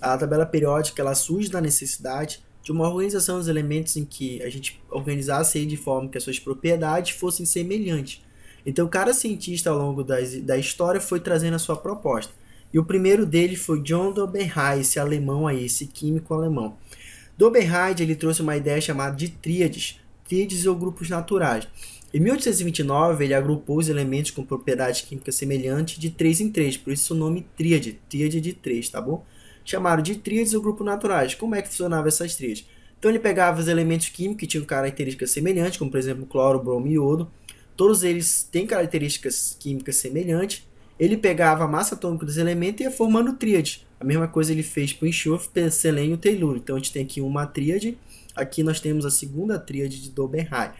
A tabela periódica ela surge da necessidade de uma organização dos elementos em que a gente organizasse de forma que as suas propriedades fossem semelhantes. Então, cada cientista ao longo das, da história foi trazendo a sua proposta. E o primeiro dele foi John Doberheim, esse alemão aí, esse químico alemão. Doberheim ele trouxe uma ideia chamada de tríades, tríades ou grupos naturais. Em 1829, ele agrupou os elementos com propriedades químicas semelhantes de 3 em 3, por isso o nome tríade, tríade de 3, tá bom? chamaram de tríades ou grupos naturais. Como é que funcionava essas tríades? Então ele pegava os elementos químicos que tinham características semelhantes, como por exemplo cloro, bromo e iodo. Todos eles têm características químicas semelhantes. Ele pegava a massa atômica dos elementos e ia formando tríades. A mesma coisa ele fez para o enxofre, selênio e telúrio. Então a gente tem aqui uma tríade. Aqui nós temos a segunda tríade de Dobenheim.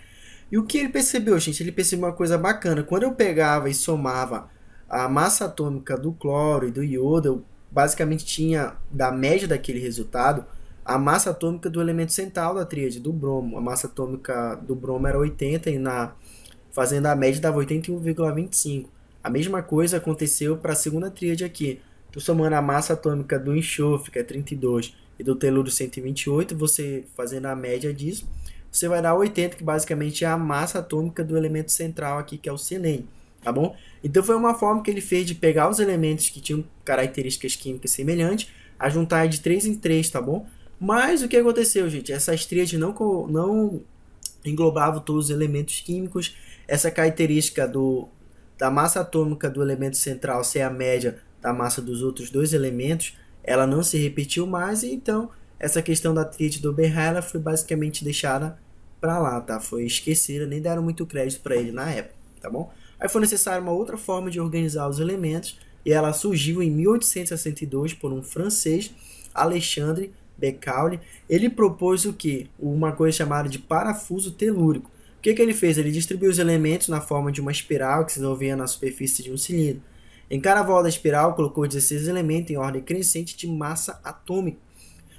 E o que ele percebeu, gente? Ele percebeu uma coisa bacana. Quando eu pegava e somava a massa atômica do cloro e do iodo, eu basicamente tinha da média daquele resultado a massa atômica do elemento central da tríade, do bromo. A massa atômica do bromo era 80 e na fazendo a média dava 81,25. A mesma coisa aconteceu para a segunda tríade aqui. Então, somando a massa atômica do enxofre, que é 32, e do telúrio 128, você fazendo a média disso, você vai dar 80, que basicamente é a massa atômica do elemento central aqui, que é o selênio tá bom? Então foi uma forma que ele fez de pegar os elementos que tinham características químicas semelhantes, a juntar de 3 em 3, tá bom? Mas o que aconteceu, gente? Essas tríades não, não englobavam todos os elementos químicos. Essa característica do, da massa atômica do elemento central ser a média da massa dos outros dois elementos, ela não se repetiu mais, e então essa questão da tríade do Berra foi basicamente deixada para lá, tá? Foi esquecida, nem deram muito crédito para ele na época, tá bom? Aí foi necessária uma outra forma de organizar os elementos, e ela surgiu em 1862 por um francês, Alexandre Becaule. Ele propôs o que? Uma coisa chamada de parafuso telúrico. O que, que ele fez? Ele distribuiu os elementos na forma de uma espiral que se desenvolvia na superfície de um cilindro. Em cada volta da espiral, colocou 16 elementos em ordem crescente de massa atômica,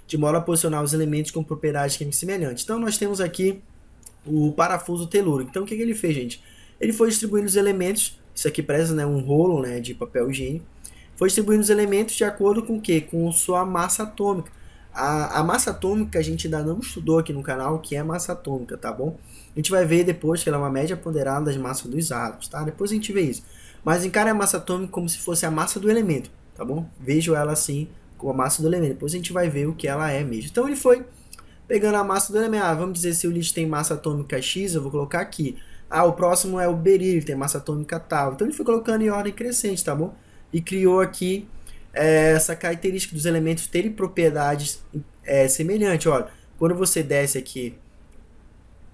de modo a posicionar os elementos com propriedades químicas semelhantes. Então, nós temos aqui o parafuso telúrico. Então, o que, que ele fez, gente? Ele foi distribuindo os elementos, isso aqui parece né, um rolo né, de papel higiênico, foi distribuindo os elementos de acordo com o quê? Com sua massa atômica. A, a massa atômica a gente ainda não estudou aqui no canal, o que é massa atômica, tá bom? A gente vai ver depois que ela é uma média ponderada das massas dos átomos, tá? Depois a gente vê isso. Mas encara a massa atômica como se fosse a massa do elemento, tá bom? Vejo ela assim, com a massa do elemento. Depois a gente vai ver o que ela é mesmo. Então ele foi pegando a massa do elemento. Ah, vamos dizer se o lixo tem massa atômica X, eu vou colocar aqui. Ah, o próximo é o berílio, tem massa atômica tal. Então ele foi colocando em ordem crescente, tá bom? E criou aqui é, essa característica dos elementos terem propriedades é, semelhantes. Olha, quando você desce aqui,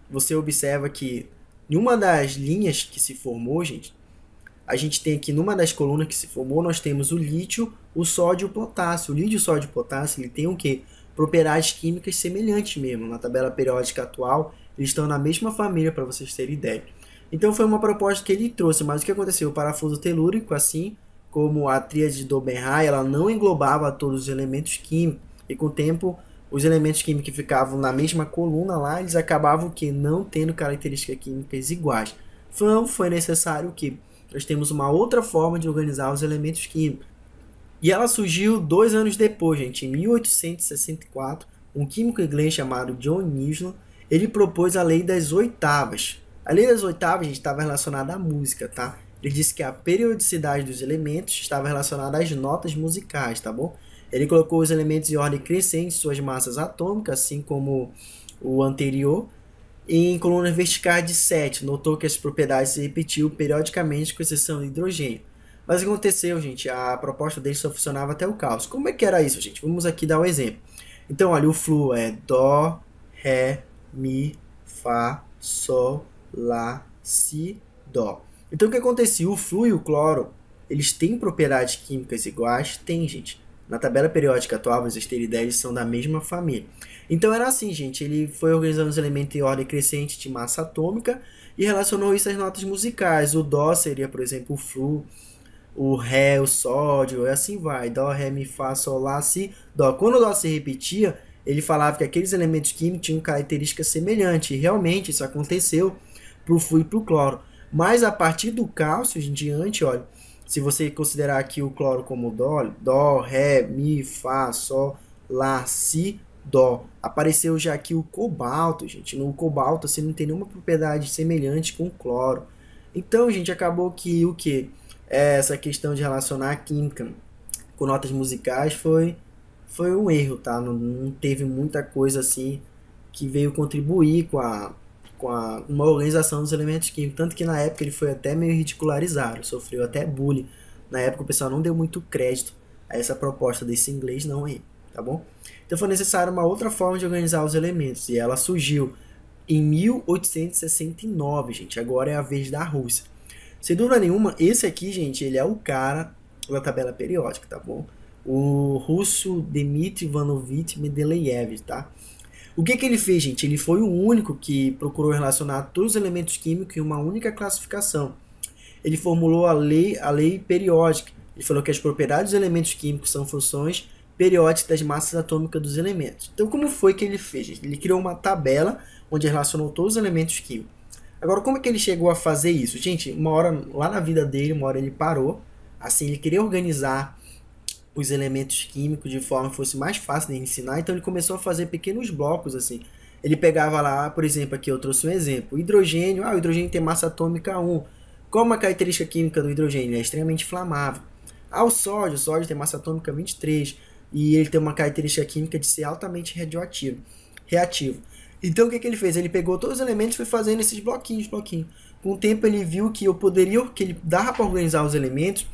você observa que numa das linhas que se formou, gente, a gente tem aqui numa das colunas que se formou, nós temos o lítio, o sódio e o potássio. O lítio, o sódio e o potássio, ele tem o quê? Propriedades químicas semelhantes mesmo. Na tabela periódica atual, eles estão na mesma família, para vocês terem ideia. Então foi uma proposta que ele trouxe, mas o que aconteceu? O parafuso telúrico, assim como a tríade de Dobenrai, ela não englobava todos os elementos químicos. E com o tempo, os elementos químicos que ficavam na mesma coluna lá, eles acabavam que não tendo características químicas iguais. Então foi necessário que nós temos uma outra forma de organizar os elementos químicos. E ela surgiu dois anos depois, gente, em 1864, um químico inglês chamado John Nisland ele propôs a lei das oitavas. A lei das oitavas estava relacionada à música, tá? Ele disse que a periodicidade dos elementos estava relacionada às notas musicais, tá bom? Ele colocou os elementos em ordem crescente, suas massas atômicas, assim como o anterior, em colunas verticais de 7. Notou que as propriedades se repetiam periodicamente, com exceção do hidrogênio. Mas aconteceu, gente? A proposta dele só funcionava até o caos. Como é que era isso, gente? Vamos aqui dar um exemplo. Então, olha, o flu é Dó, Ré, mi, fá, sol, lá, si, dó. Então o que acontecia? O flu e o cloro, eles têm propriedades químicas iguais? Tem, gente. Na tabela periódica atual, os esteridéides são da mesma família. Então era assim, gente. Ele foi organizando os elementos em ordem crescente de massa atômica e relacionou isso às notas musicais. O dó seria, por exemplo, o flu, o ré, o sódio, e assim vai. Dó, ré, mi, fá, sol, lá, si, dó. Quando o dó se repetia, ele falava que aqueles elementos químicos tinham características semelhantes, e realmente isso aconteceu para o fluido e para o cloro. Mas a partir do cálcio em diante, olha, se você considerar aqui o cloro como dó, dó, ré, mi, fá, sol, lá, si, dó. Apareceu já aqui o cobalto, gente. No cobalto, você não tem nenhuma propriedade semelhante com o cloro. Então, gente, acabou que o que? É essa questão de relacionar a química com notas musicais foi foi um erro, tá? Não, não teve muita coisa assim que veio contribuir com a com a uma organização dos elementos químicos, tanto que na época ele foi até meio ridicularizado, sofreu até bullying. Na época o pessoal não deu muito crédito a essa proposta desse inglês não aí, tá bom? Então foi necessária uma outra forma de organizar os elementos e ela surgiu em 1869, gente. Agora é a vez da Rússia. Sem dúvida nenhuma, esse aqui, gente, ele é o cara da tabela periódica, tá bom? o russo Dmitry Ivanovich Mendeleev, tá? O que, que ele fez, gente? Ele foi o único que procurou relacionar todos os elementos químicos em uma única classificação. Ele formulou a lei, a lei periódica. Ele falou que as propriedades dos elementos químicos são funções periódicas das massas atômicas dos elementos. Então, como foi que ele fez? Gente? Ele criou uma tabela onde relacionou todos os elementos químicos. Agora, como é que ele chegou a fazer isso? Gente, uma hora lá na vida dele, uma hora ele parou. Assim, ele queria organizar os elementos químicos de forma que fosse mais fácil de ensinar, então ele começou a fazer pequenos blocos assim. Ele pegava lá, por exemplo, aqui eu trouxe um exemplo, hidrogênio, ah, o hidrogênio tem massa atômica 1. Qual a característica química do hidrogênio? Ele é extremamente inflamável. Ah, o sódio, o sódio tem massa atômica 23 e ele tem uma característica química de ser altamente radioativo, reativo. Então o que, que ele fez? Ele pegou todos os elementos e foi fazendo esses bloquinhos, bloquinhos. Com o tempo ele viu que eu poderia, que ele dava para organizar os elementos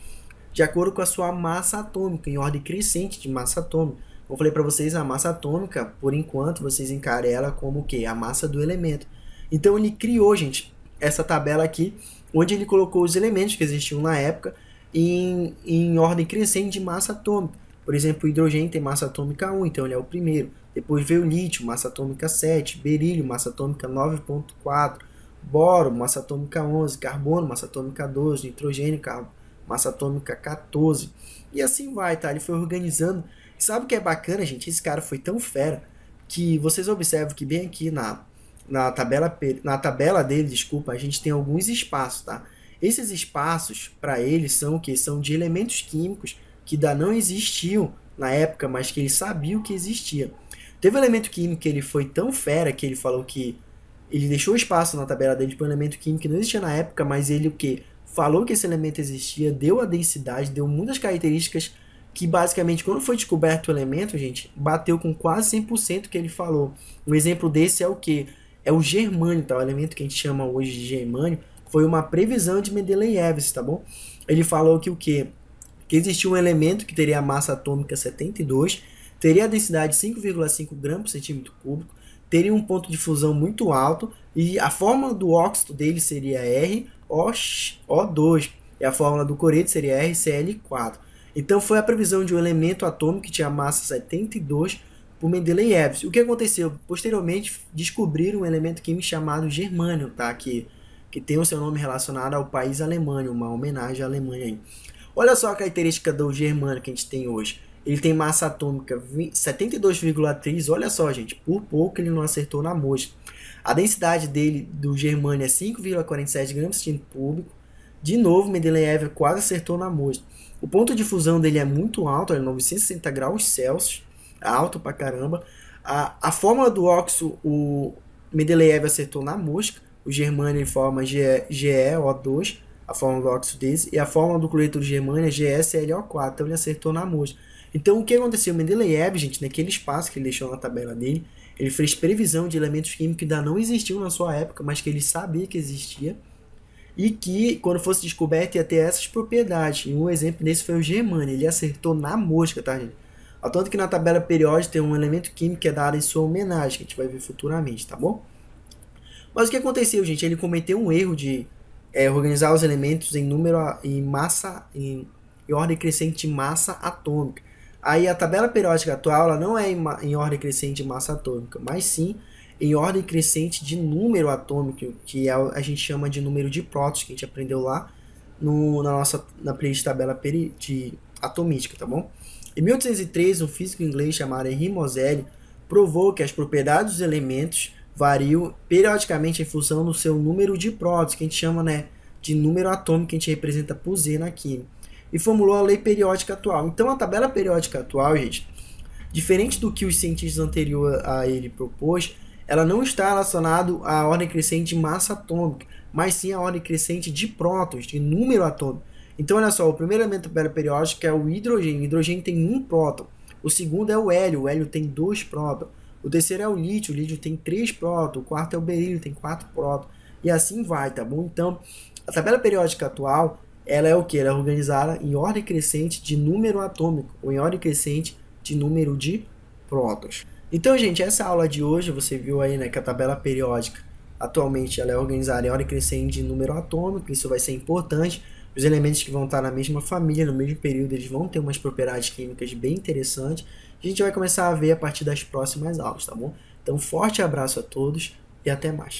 de acordo com a sua massa atômica, em ordem crescente de massa atômica. Como eu falei para vocês, a massa atômica, por enquanto, vocês encarem ela como o quê? A massa do elemento. Então ele criou, gente, essa tabela aqui, onde ele colocou os elementos que existiam na época em, em ordem crescente de massa atômica. Por exemplo, o hidrogênio tem massa atômica 1, então ele é o primeiro. Depois veio o lítio, massa atômica 7, berílio, massa atômica 9.4, boro, massa atômica 11, carbono, massa atômica 12, nitrogênio, carbono massa atômica 14. E assim vai, tá? Ele foi organizando. Sabe o que é bacana, gente? Esse cara foi tão fera que vocês observam que bem aqui na, na, tabela, na tabela dele, desculpa, a gente tem alguns espaços, tá? Esses espaços, para ele, são o que? São de elementos químicos que ainda não existiam na época, mas que ele sabia que existia. Teve um elemento químico que ele foi tão fera que ele falou que ele deixou espaço na tabela dele para tipo, um elemento químico que não existia na época, mas ele o que? falou que esse elemento existia, deu a densidade, deu muitas características que basicamente quando foi descoberto o elemento, gente, bateu com quase 100% que ele falou. Um exemplo desse é o que? É o germânio, tá? O elemento que a gente chama hoje de germânio foi uma previsão de Mendeleev, tá bom? Ele falou que o que? Que existia um elemento que teria a massa atômica 72, teria a densidade 5,5 gramas por centímetro cúbico, teria um ponto de fusão muito alto e a fórmula do óxido dele seria RO2 e a fórmula do coreto seria RCl4. Então foi a previsão de um elemento atômico que tinha massa 72 por Mendeleev. O que aconteceu? Posteriormente descobriram um elemento químico chamado germânio, tá? que, que tem o seu nome relacionado ao país Alemanha, uma homenagem à Alemanha. Aí. Olha só a característica do germânio que a gente tem hoje. Ele tem massa atômica 72,3. Olha só, gente, por pouco ele não acertou na mosca. A densidade dele do germânio é 5,47 gramas por centímetro cúbico. De novo, Mendeleev quase acertou na mosca. O ponto de fusão dele é muito alto, é 960 graus Celsius, alto pra caramba. A, a fórmula do óxido, o Mendeleev acertou na mosca. O germânio em forma Ge, GeO2, a fórmula do óxido desse. E a fórmula do cloreto de germânio é GSLO4, então ele acertou na mosca. Então o que aconteceu? Mendeleev, gente, naquele espaço que ele deixou na tabela dele, ele fez previsão de elementos químicos que ainda não existiam na sua época, mas que ele sabia que existia e que quando fosse descoberto ia ter essas propriedades. E um exemplo desse foi o germânio, ele acertou na mosca, tá gente? Ao tanto que na tabela periódica tem um elemento químico que é dado em sua homenagem, que a gente vai ver futuramente, tá bom? Mas o que aconteceu, gente? Ele cometeu um erro de é, organizar os elementos em número em massa em, em ordem crescente de massa atômica. Aí a tabela periódica atual ela não é em, em ordem crescente de massa atômica, mas sim em ordem crescente de número atômico, que é, a gente chama de número de prótons, que a gente aprendeu lá no, na nossa na playlist tabela peri, de atomística, tá bom? Em 1803, um físico inglês chamado Henry Moselli provou que as propriedades dos elementos variam periodicamente em função do seu número de prótons, que a gente chama né, de número atômico, que a gente representa por Z na química e formulou a lei periódica atual. Então a tabela periódica atual, gente, diferente do que os cientistas anteriores a ele propôs, ela não está relacionada à ordem crescente de massa atômica, mas sim à ordem crescente de prótons, de número atômico. Então, olha só, o primeiro elemento da tabela periódica é o hidrogênio. O hidrogênio tem um próton. O segundo é o hélio. O hélio tem dois prótons. O terceiro é o lítio. O lítio tem três prótons. O quarto é o berílio, tem quatro prótons. E assim vai, tá bom? Então, a tabela periódica atual ela é o que? Ela é organizada em ordem crescente de número atômico, ou em ordem crescente de número de prótons. Então, gente, essa aula de hoje, você viu aí né, que a tabela periódica atualmente ela é organizada em ordem crescente de número atômico, isso vai ser importante. Os elementos que vão estar na mesma família, no mesmo período, eles vão ter umas propriedades químicas bem interessantes. A gente vai começar a ver a partir das próximas aulas, tá bom? Então, forte abraço a todos e até mais.